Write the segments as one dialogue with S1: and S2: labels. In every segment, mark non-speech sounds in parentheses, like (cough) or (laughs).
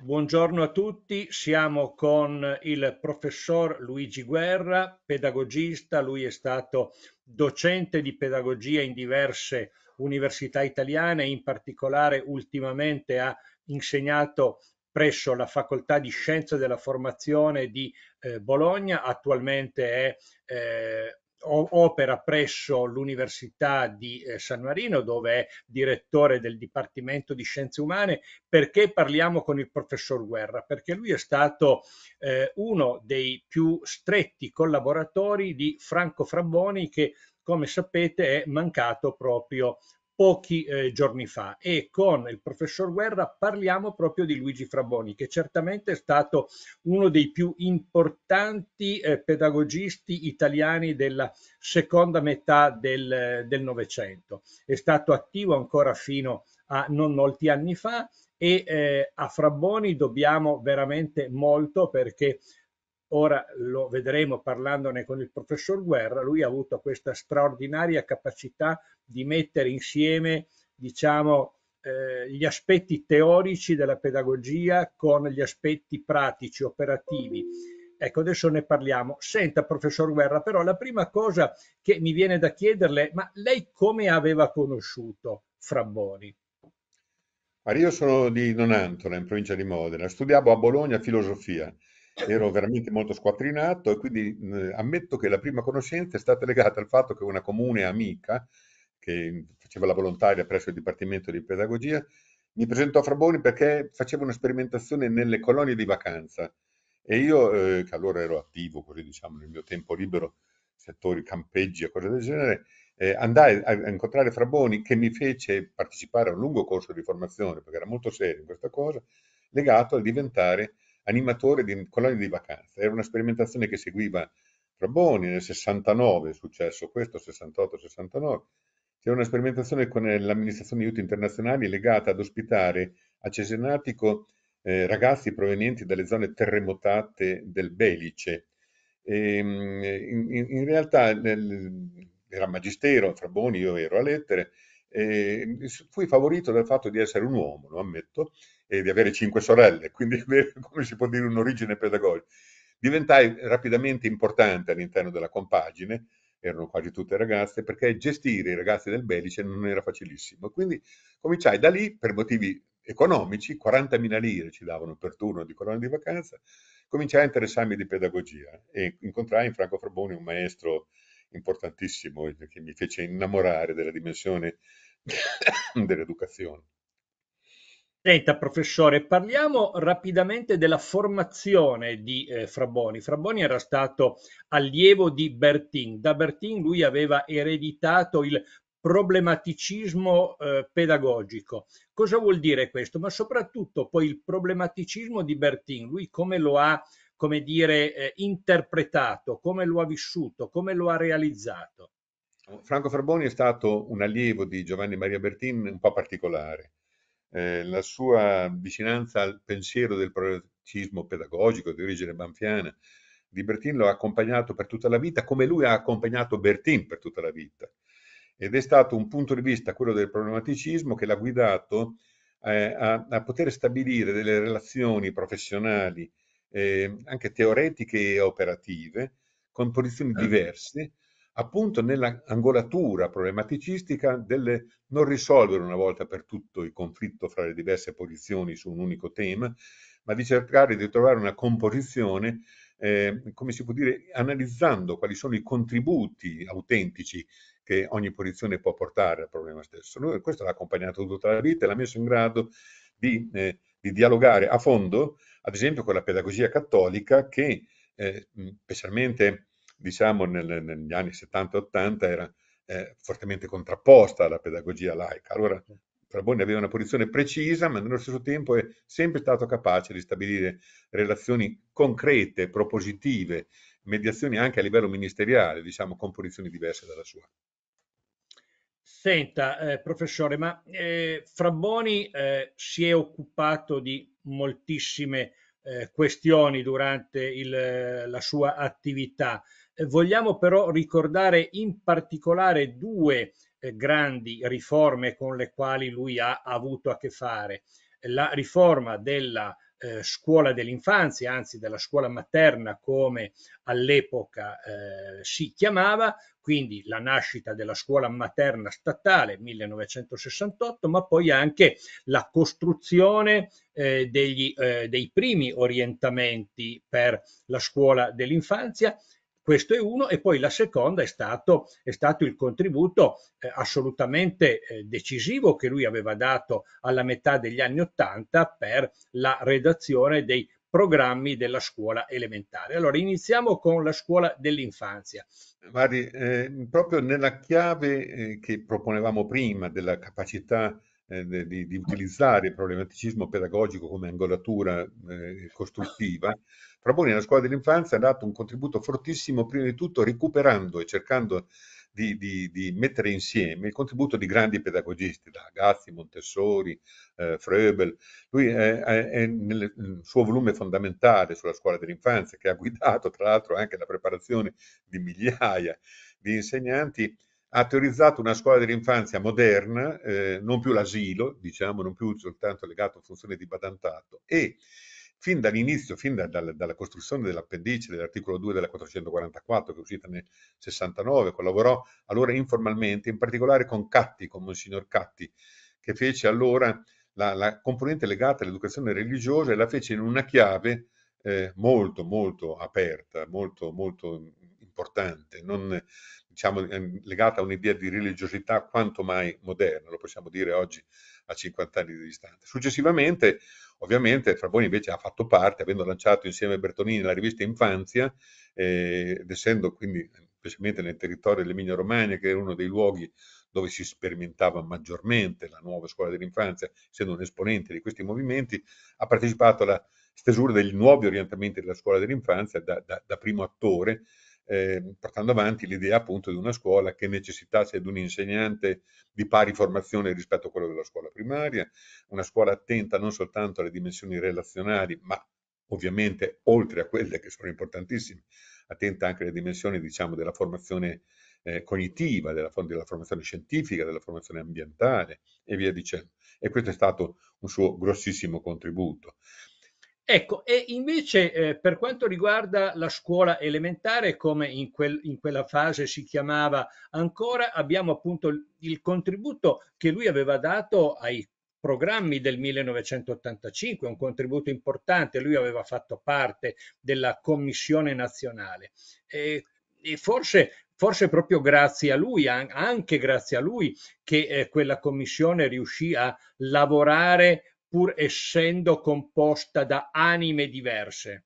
S1: Buongiorno a tutti, siamo con il professor Luigi Guerra, pedagogista, lui è stato docente di pedagogia in diverse università italiane, in particolare ultimamente ha insegnato presso la Facoltà di Scienze della Formazione di eh, Bologna, attualmente è eh, opera presso l'Università di eh, San Marino dove è direttore del Dipartimento di Scienze Umane. Perché parliamo con il professor Guerra? Perché lui è stato eh, uno dei più stretti collaboratori di Franco Frabboni che come sapete è mancato proprio pochi eh, giorni fa e con il professor Guerra parliamo proprio di Luigi Fraboni che certamente è stato uno dei più importanti eh, pedagogisti italiani della seconda metà del eh, Novecento. È stato attivo ancora fino a non molti anni fa e eh, a Fraboni dobbiamo veramente molto perché ora lo vedremo parlandone con il professor Guerra, lui ha avuto questa straordinaria capacità di mettere insieme diciamo, eh, gli aspetti teorici della pedagogia con gli aspetti pratici, operativi. Ecco, adesso ne parliamo. Senta, professor Guerra, però la prima cosa che mi viene da chiederle, ma lei come aveva conosciuto Frabboni?
S2: Allora, io sono di Nonantola, in provincia di Modena. Studiavo a Bologna filosofia ero veramente molto squattrinato e quindi mh, ammetto che la prima conoscenza è stata legata al fatto che una comune amica, che faceva la volontaria presso il Dipartimento di Pedagogia, mi presentò a Fraboni perché faceva una sperimentazione nelle colonie di vacanza e io, eh, che allora ero attivo, così diciamo, nel mio tempo libero, settori campeggi e cose del genere, eh, andai a, a incontrare Fraboni che mi fece partecipare a un lungo corso di formazione, perché era molto serio in questa cosa, legato a diventare animatore di colonie di vacanza. Era una sperimentazione che seguiva Traboni nel 69, è successo questo, 68-69. C'era una sperimentazione con eh, l'amministrazione di aiuti internazionali legata ad ospitare a Cesenatico eh, ragazzi provenienti dalle zone terremotate del Belice. E, ehm, in, in, realtà nel, era magistero, Traboni, io ero a lettere, e ehm, fui favorito dal fatto di essere un uomo, lo ammetto, e di avere cinque sorelle, (laughs) quindi come si può dire un'origine pedagogica. Diventai rapidamente importante all'interno della compagine, erano quasi tutte ragazze, perché gestire i ragazzi del Belice non era facilissimo. Quindi cominciai da lì, per motivi economici, 40.000 lire ci davano per turno di colonna di vacanza, cominciai a interessarmi di pedagogia e incontrai in Franco Fraboni un maestro importantissimo che mi fece innamorare della dimensione (coughs) dell'educazione.
S1: Senta, professore, parliamo rapidamente della formazione di eh, Fraboni. Fraboni era stato allievo di Bertin. Da Bertin lui aveva ereditato il problematicismo eh, pedagogico. Cosa vuol dire questo? Ma soprattutto poi il problematicismo di Bertin, lui come lo ha come dire, eh, interpretato, come lo ha vissuto, come lo ha realizzato?
S2: Franco Farboni è stato un allievo di Giovanni Maria Bertin un po' particolare. Eh, la sua vicinanza al pensiero del progressismo pedagogico di origine banfiana di Bertin lo ha accompagnato per tutta la vita, come lui ha accompagnato Bertin per tutta la vita. Ed è stato un punto di vista, quello del problematicismo, che l'ha guidato eh, a, a, poter stabilire delle relazioni professionali eh, anche teoretiche e operative, con posizioni eh. diverse, appunto nell'angolatura problematicistica del non risolvere una volta per tutto il conflitto fra le diverse posizioni su un unico tema, ma di cercare di trovare una composizione, eh, come si può dire, analizzando quali sono i contributi autentici che ogni posizione può portare al problema stesso. Lui, questo l'ha accompagnato tutta la vita e l'ha messo in grado di eh, di dialogare a fondo, ad esempio con la pedagogia cattolica che eh, specialmente diciamo, nel, negli anni 70-80 era eh, fortemente contrapposta alla pedagogia laica. Allora Fraboni aveva una posizione precisa, ma nello stesso tempo è sempre stato capace di stabilire relazioni concrete, propositive, mediazioni anche a livello ministeriale, diciamo, con posizioni diverse dalla sua.
S1: Senta, eh, professore, ma eh, Frabboni eh, si è occupato di moltissime eh, questioni durante il, eh, la sua attività. Eh, vogliamo però ricordare in particolare due grandi riforme con le quali lui ha avuto a che fare. La riforma della eh, scuola dell'infanzia, anzi della scuola materna come all'epoca eh, si chiamava, quindi la nascita della scuola materna statale 1968, ma poi anche la costruzione eh, degli, eh, dei primi orientamenti per la scuola dell'infanzia questo è uno e poi la seconda è stato, è stato il contributo eh, assolutamente eh, decisivo che lui aveva dato alla metà degli anni Ottanta per la redazione dei programmi della scuola elementare. Allora iniziamo con la scuola dell'infanzia.
S2: Vari, eh, proprio nella chiave eh, che proponevamo prima della capacità eh, di, di, utilizzare il problematicismo pedagogico come angolatura eh, costruttiva, propone nella scuola dell'infanzia ha dato un contributo fortissimo, prima di tutto recuperando e cercando di, di, di, mettere insieme il contributo di grandi pedagogisti, da Agazzi, Montessori, eh, Froebel. Lui è, è, è nel, nel mm, suo volume fondamentale sulla scuola dell'infanzia, che ha guidato tra l'altro anche la preparazione di migliaia di insegnanti, ha teorizzato una scuola dell'infanzia moderna, eh, non più l'asilo, diciamo, non più soltanto legato a funzioni di badantato, e fin dall'inizio, fin da, da, dalla costruzione dell'appendice dell'articolo 2 della 444, che è uscita nel 69, collaborò allora informalmente, in particolare con Catti, con Monsignor Catti, che fece allora la, la componente legata all'educazione religiosa e la fece in una chiave eh, molto, molto aperta, molto, molto importante, non, diciamo, ehm, legata a un'idea di religiosità quanto mai moderna, lo possiamo dire oggi a 50 anni di distanza. Successivamente, ovviamente, Fraboni invece ha fatto parte, avendo lanciato insieme a Bertonini la rivista Infanzia, eh, ed essendo quindi specialmente nel territorio dell'Emilia Romagna, che era uno dei luoghi dove si sperimentava maggiormente la nuova scuola dell'infanzia, essendo un esponente di questi movimenti, ha partecipato alla stesura degli nuovi orientamenti della scuola dell'infanzia da, da, da primo attore eh, portando avanti l'idea appunto di una scuola che necessitasse di un insegnante di pari formazione rispetto a quello della scuola primaria, una scuola attenta non soltanto alle dimensioni relazionali, ma ovviamente oltre a quelle che sono importantissime, attenta anche alle dimensioni diciamo, della formazione eh, cognitiva, della, della, formazione scientifica, della formazione ambientale e via dicendo. E questo è stato un suo grossissimo contributo.
S1: Ecco, e invece eh, per quanto riguarda la scuola elementare, come in, quel, in, quella fase si chiamava ancora, abbiamo appunto il contributo che lui aveva dato ai programmi del 1985, un contributo importante, lui aveva fatto parte della commissione nazionale. E, e forse forse proprio grazie a lui, anche grazie a lui, che eh, quella commissione riuscì a lavorare pur essendo composta da anime diverse.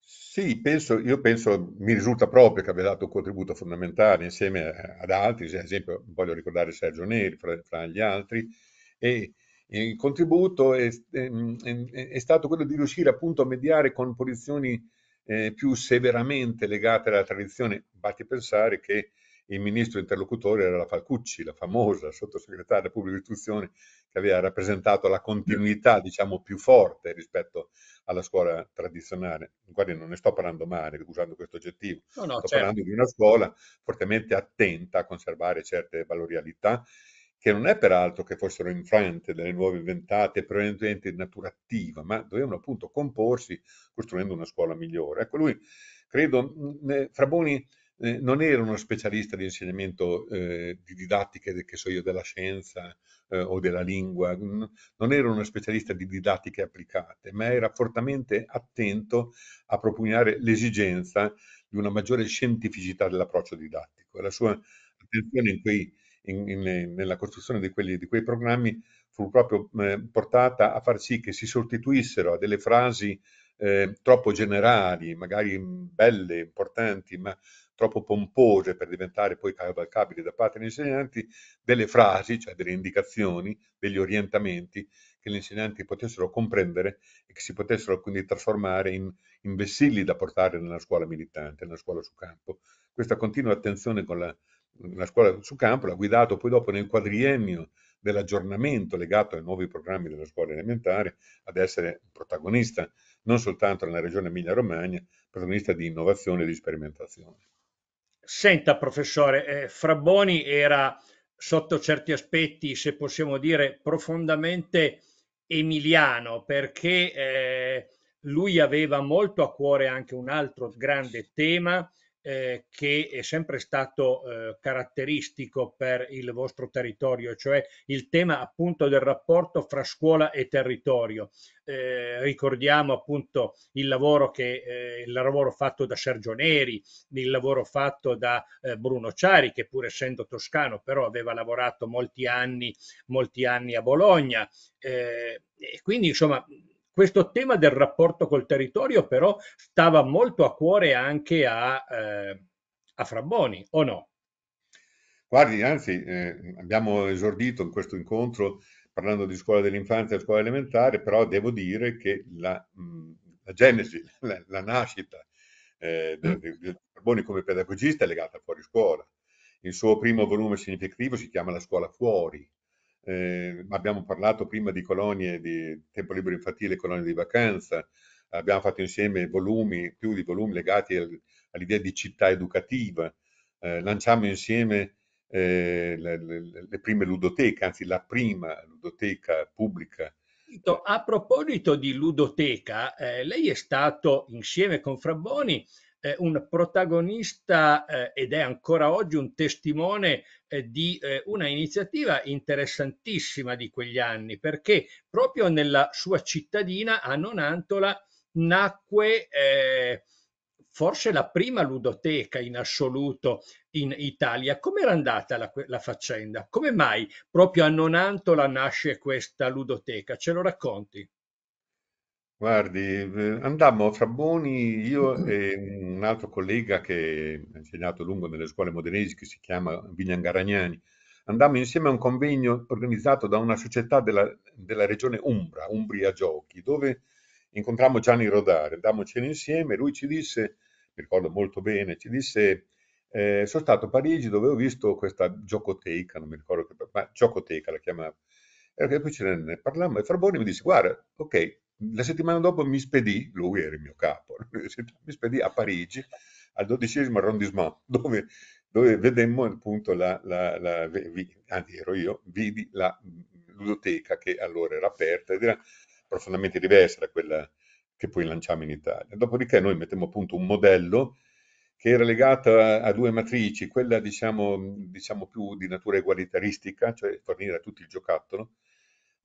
S2: Sì, penso, io penso, mi risulta proprio che abbia dato un contributo fondamentale insieme eh, ad altri, ad esempio voglio ricordare Sergio Neri fra, fra gli altri, e il contributo è, è, è, stato quello di riuscire appunto a mediare con posizioni eh, più severamente legate alla tradizione. Basti pensare che il ministro interlocutore era la Falcucci, la famosa sottosegretaria della pubblica istruzione che aveva rappresentato la continuità, diciamo, più forte rispetto alla scuola tradizionale. Guardi, non ne sto parlando male usando questo aggettivo, no, no, sto certo. parlando di una scuola fortemente attenta a conservare certe valorialità che non è peraltro che fossero infrante delle nuove inventate, prevalentemente di natura attiva, ma dovevano appunto comporsi costruendo una scuola migliore. Ecco, lui, credo, Fraboni eh, non era uno specialista di insegnamento eh, di didattiche, che so io, della scienza eh, o della lingua, non era uno specialista di didattiche applicate, ma era fortemente attento a propugnare l'esigenza di una maggiore scientificità dell'approccio didattico. La sua attenzione in quei, in, in, nella costruzione di, quelli, di, quei programmi fu proprio eh, portata a far sì che si sostituissero a delle frasi eh, troppo generali, magari mm, belle, importanti, ma troppo pompose per diventare poi cavalcabili da parte degli insegnanti, delle frasi, cioè delle indicazioni, degli orientamenti che gli insegnanti potessero comprendere e che si potessero quindi trasformare in, in vessilli da portare nella scuola militante, nella scuola su campo. Questa continua attenzione con la, la scuola su campo l'ha guidato poi dopo nel quadriennio dell'aggiornamento legato ai nuovi programmi della scuola elementare ad essere protagonista non soltanto nella regione Emilia-Romagna, protagonista di innovazione e di sperimentazione.
S1: Senta, professore, eh, Frabboni era sotto certi aspetti, se possiamo dire, profondamente emiliano, perché eh, lui aveva molto a cuore anche un altro grande tema eh, che è sempre stato eh, caratteristico per il vostro territorio, cioè il tema appunto del rapporto fra scuola e territorio. Eh, ricordiamo appunto il lavoro, che, eh, il lavoro fatto da Sergio Neri, il lavoro fatto da eh, Bruno Ciari, che pur essendo toscano però aveva lavorato molti anni, molti anni a Bologna. Eh, e quindi insomma questo tema del rapporto col territorio però stava molto a cuore anche a, eh, a Frabboni, o no?
S2: Guardi, anzi, eh, abbiamo esordito in questo incontro parlando di scuola dell'infanzia e scuola elementare, però devo dire che la, mm, la genesi, (laughs) la, la nascita eh, di Carboni mm. come pedagogista è legata a fuori scuola. Il suo primo volume significativo si chiama La scuola fuori, eh, abbiamo parlato prima di colonie di tempo libero infantile, colonie di vacanza, abbiamo fatto insieme volumi, più di volumi legati al, all'idea di città educativa, eh, lanciamo insieme eh, le, le, le, prime ludoteche, anzi la prima ludoteca pubblica.
S1: A proposito di ludoteca, eh, lei è stato insieme con Frabboni eh, un protagonista eh, ed è ancora oggi un testimone eh, di eh, una iniziativa interessantissima di quegli anni, perché proprio nella sua cittadina a Nonantola nacque eh, forse la prima ludoteca in assoluto in Italia. Com'era andata la, la faccenda? Come mai proprio a Nonantola nasce questa ludoteca? Ce lo racconti?
S2: Guardi, eh, andammo fra Boni, io (clears throat) e un altro collega che ha insegnato a lungo nelle scuole modenesi, che si chiama Vignangaragnani, andammo insieme a un convegno organizzato da una società della, della regione Umbra, Umbria Giochi, dove incontrammo Gianni Rodare, andammo a cena insieme, lui ci disse, mi ricordo molto bene, ci disse, eh, sono stato a Parigi dove ho visto questa giocoteca, non mi ricordo che, ma giocoteca la chiamava, e poi ce ne parlammo e Fraboni mi disse, guarda, ok, la settimana dopo mi spedì, lui era il mio capo, (laughs) mi spedì a Parigi al dodicesimo arrondissement, (laughs) dove, dove vedemmo appunto la, la, la vi, anzi ero io, vidi la ludoteca che allora era aperta ed era profondamente diversa da quella che poi lanciamo in Italia. Dopodiché noi mettemmo appunto un modello che era legata a due matrici, quella diciamo, diciamo più di natura egualitaristica, cioè fornire a tutti il giocattolo,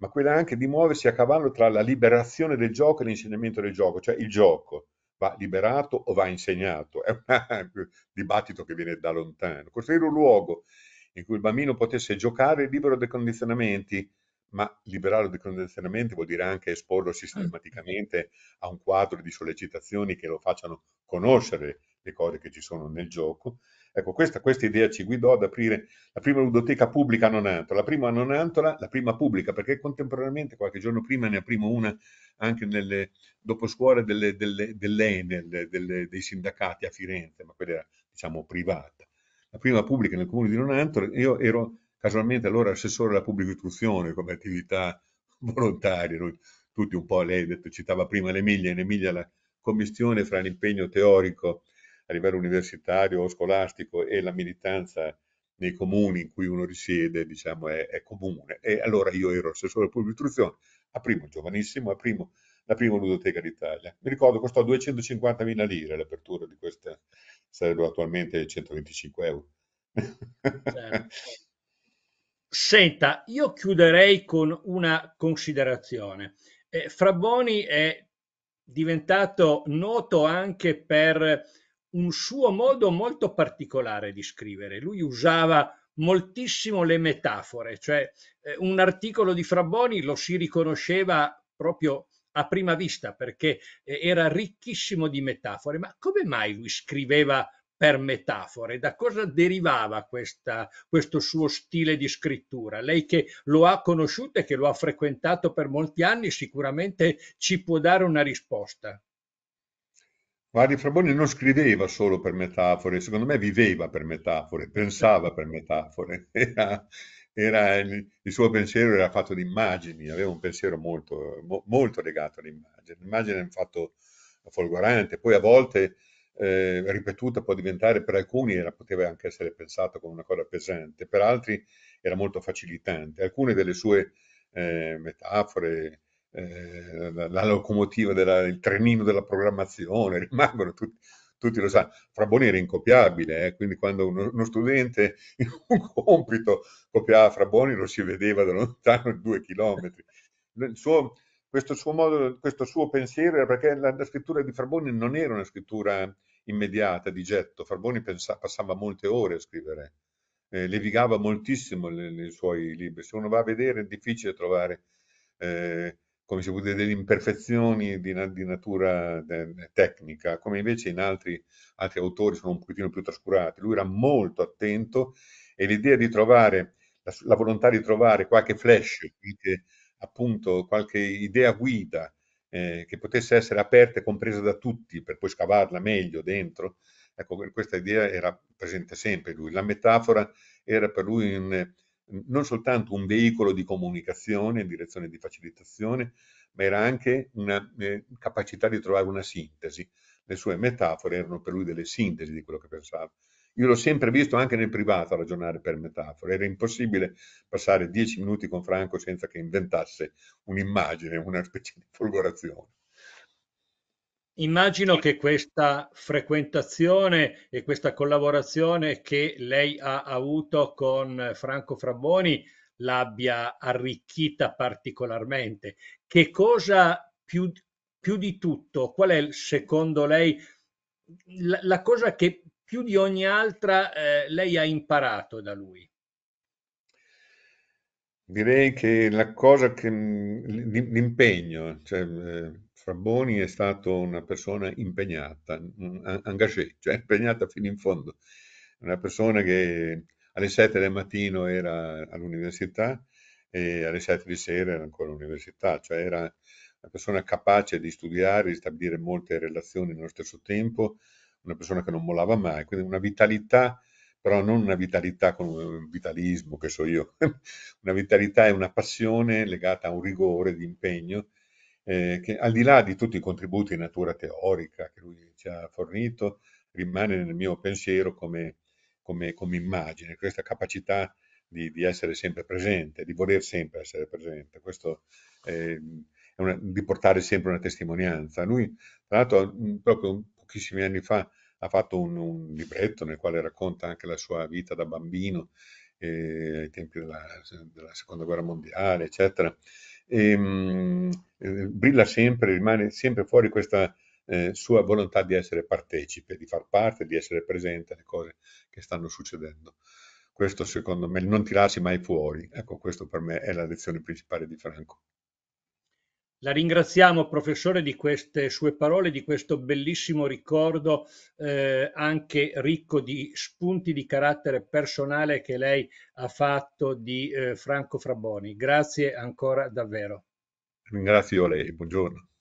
S2: ma quella anche di muoversi a cavallo tra la liberazione del gioco e l'insegnamento del gioco, cioè il gioco va liberato o va insegnato, è un (laughs) dibattito che viene da lontano. Costruire un luogo in cui il bambino potesse giocare libero dai condizionamenti, ma liberarlo dai condizionamenti vuol dire anche esporlo ah. sistematicamente a un quadro di sollecitazioni che lo facciano conoscere le cose che ci sono nel gioco, Ecco, questa, questa, idea ci guidò ad aprire la prima ludoteca pubblica a Nonantola, la prima a Nonantola, la prima pubblica, perché contemporaneamente, qualche giorno prima, ne aprimo una anche nelle doposcuole delle, delle, dell'Enel, delle, dei sindacati a Firenze, ma quella era, diciamo, privata. La prima pubblica nel comune di Nonantola, io ero casualmente allora assessore alla pubblica istruzione come attività volontaria, noi tutti un po', lei detto, citava prima l'Emilia, in Emilia la commissione fra l'impegno teorico livello universitario o scolastico e la militanza nei comuni in cui uno risiede, diciamo, è, è comune. E allora io ero assessore pubblica istruzione, aprimo giovanissimo, aprimo la prima ludoteca d'Italia. Mi ricordo costò 250.000 lire l'apertura di questa, sarebbero attualmente 125 euro. Certo.
S1: Senta, io chiuderei con una considerazione. Eh, Frabboni è diventato noto anche per un suo modo molto particolare di scrivere. Lui usava moltissimo le metafore, cioè eh, un articolo di Fraboni lo si riconosceva proprio a prima vista perché eh, era ricchissimo di metafore, ma come mai lui scriveva per metafore? Da cosa derivava questa, questo suo stile di scrittura? Lei che lo ha conosciuto e che lo ha frequentato per molti anni sicuramente ci può dare una risposta.
S2: Guardi, Fraboni non scriveva solo per metafore, secondo me viveva per metafore, pensava per metafore. (laughs) Era, era il, suo pensiero era fatto di immagini, aveva un pensiero molto, molto legato all'immagine. L'immagine è un fatto folgorante, poi a volte eh, ripetuta può diventare, per alcuni era, poteva anche essere pensata come una cosa pesante, per altri era molto facilitante. Alcune delle sue eh, metafore, eh, la, locomotiva, della, il trenino della programmazione, (laughs) rimangono tutti, tutti lo sanno. Fraboni era incopiabile, eh? quindi quando uno, uno, studente in (laughs) un compito copiava ah, Fraboni lo si vedeva da lontano (laughs) due chilometri. Suo, questo, suo modo, questo suo pensiero era perché la, la scrittura di Fraboni non era una scrittura immediata, di getto. Fraboni pensa, passava molte ore a scrivere, eh, levigava moltissimo nei suoi libri. Se uno va a vedere è difficile trovare... Eh, come si può dire, delle imperfezioni di, di natura de, tecnica, come invece in altri, altri, autori sono un pochettino più trascurati. Lui era molto attento e l'idea di trovare, la, la volontà di trovare qualche flash, qualche, appunto qualche idea guida eh, che potesse essere aperta e compresa da tutti per poi scavarla meglio dentro, ecco, questa idea era presente sempre lui. La metafora era per lui un non soltanto un veicolo di comunicazione in direzione di facilitazione, ma era anche una eh, capacità di trovare una sintesi. Le sue metafore erano per lui delle sintesi di quello che pensava. Io l'ho sempre visto anche nel privato ragionare per metafore, era impossibile passare dieci minuti con Franco senza che inventasse un'immagine, una specie di folgorazione.
S1: Immagino che questa frequentazione e questa collaborazione che lei ha avuto con Franco Fraboni l'abbia arricchita particolarmente. Che cosa più, più di tutto, qual è secondo lei la, la cosa che più di ogni altra eh, lei ha imparato da lui?
S2: Direi che la cosa che mm, l'impegno, cioè, eh Framboni è stato una persona impegnata, engagée, cioè impegnata fino in fondo, una persona che alle 7 del mattino era all'università e alle 7 di sera era ancora all'università, cioè era una persona capace di studiare, di stabilire molte relazioni nello stesso tempo, una persona che non mollava mai, quindi una vitalità, però non una vitalità con un vitalismo che so io, (laughs) una vitalità e una passione legata a un rigore di impegno eh, che al di là di tutti i contributi di natura teorica che lui ci ha fornito, rimane nel mio pensiero come, come, come immagine, questa capacità di, di, essere sempre presente, di voler sempre essere presente, questo, eh, una, di portare sempre una testimonianza. Lui, tra l'altro, mm, proprio pochissimi anni fa ha fatto un, un libretto nel quale racconta anche la sua vita da bambino eh, ai tempi della, della, seconda guerra mondiale, eccetera e, ehm, eh, brilla sempre, rimane sempre fuori questa eh, sua volontà di essere partecipe, di far parte, di essere presente alle cose che stanno succedendo. Questo secondo me, non tirarsi mai fuori, ecco questo per me è la lezione principale di Franco.
S1: La ringraziamo professore di queste sue parole, di questo bellissimo ricordo eh, anche ricco di spunti di carattere personale che lei ha fatto di eh, Franco Fraboni. Grazie ancora davvero.
S2: Ringrazio lei, buongiorno.